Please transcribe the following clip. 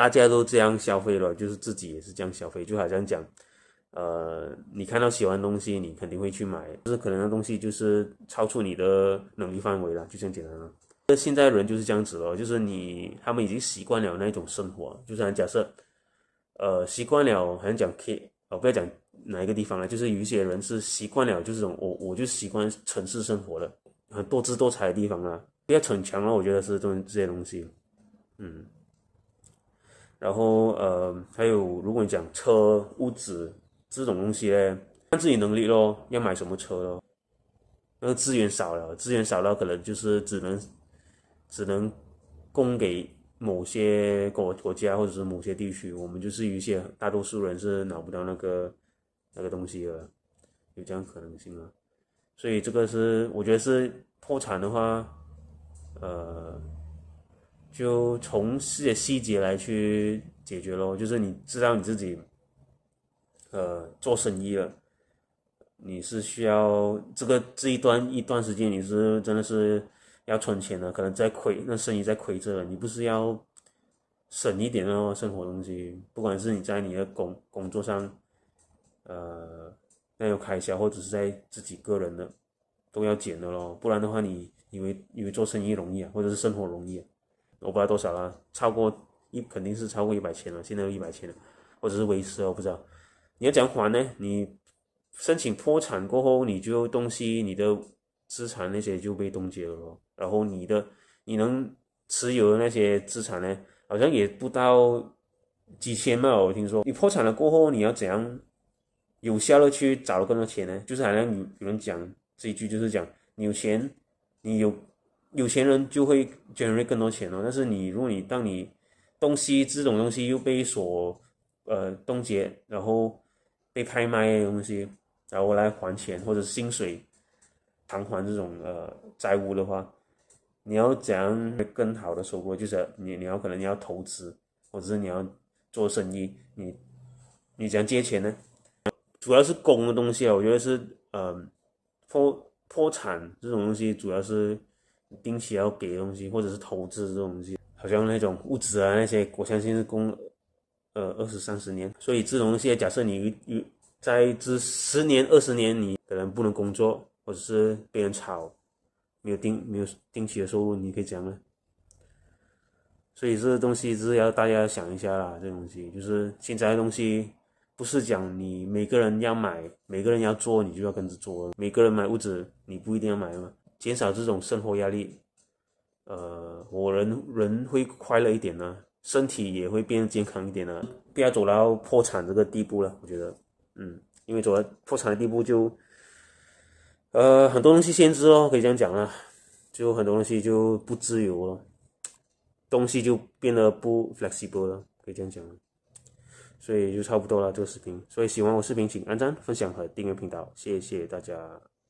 大家都这样消费了，就是自己也是这样消费，就好像讲，呃，你看到喜欢东西，你肯定会去买，就是可能那东西就是超出你的能力范围了，就这样简单了。那现在人就是这样子了，就是你他们已经习惯了那一种生活，就很假设，呃，习惯了好像讲 K，哦，不要讲哪一个地方了，就是有一些人是习惯了，就是我我就习惯城市生活了，很多姿多彩的地方啊，不要逞强了，我觉得是这这些东西，嗯。然后呃，还有，如果你讲车、物资这种东西呢，看自己能力咯，要买什么车咯。那个资源少了，资源少了，可能就是只能，只能供给某些国国家或者是某些地区，我们就是有些大多数人是拿不到那个那个东西了，有这样可能性啊。所以这个是我觉得是破产的话，呃。就从些细节来去解决咯，就是你知道你自己，呃，做生意了，你是需要这个这一段一段时间你是真的是要存钱的，可能在亏，那生意在亏着，你不是要省一点哦，生活东西，不管是你在你的工工作上，呃，那有开销，或者是在自己个人的，都要减的咯，不然的话，你以为以为做生意容易啊，或者是生活容易。我不知道多少了，超过一肯定是超过一百千了，现在有一百千了，或者是维持啊，我不知道。你要怎样还呢？你申请破产过后，你就东西你的资产那些就被冻结了，然后你的你能持有的那些资产呢，好像也不到几千吧，我听说。你破产了过后，你要怎样有效的去找更多钱呢？就是好像有人讲这一句，就是讲你有钱，你有。有钱人就会 generate 更多钱了，但是你如果你当你东西这种东西又被锁呃冻结，然后被拍卖的东西，然后来还钱或者薪水偿还这种呃债务的话，你要怎样更好的收获？就是你你要可能你要投资，或者是你要做生意，你你怎样借钱呢？主要是公的东西啊，我觉得是呃破破产这种东西主要是。定期要给东西，或者是投资这东西，好像那种物质啊，那些我相信是供呃二十三十年。所以这种东西，假设你有在这十年二十年，你可能不能工作，或者是被人炒，没有定没有定期的收入，你可以讲吗？所以这个东西是要大家想一下啦，这东西就是现在的东西不是讲你每个人要买，每个人要做，你就要跟着做。每个人买物质，你不一定要买吗？减少这种生活压力，呃，我人人会快乐一点呢，身体也会变健康一点呢，不要走到破产这个地步了。我觉得，嗯，因为走到破产的地步就，呃，很多东西限制哦，可以这样讲了，就很多东西就不自由了，东西就变得不 flexible 了，可以这样讲。所以就差不多了，这个视频。所以喜欢我视频，请按赞、分享和订阅频道，谢谢大家。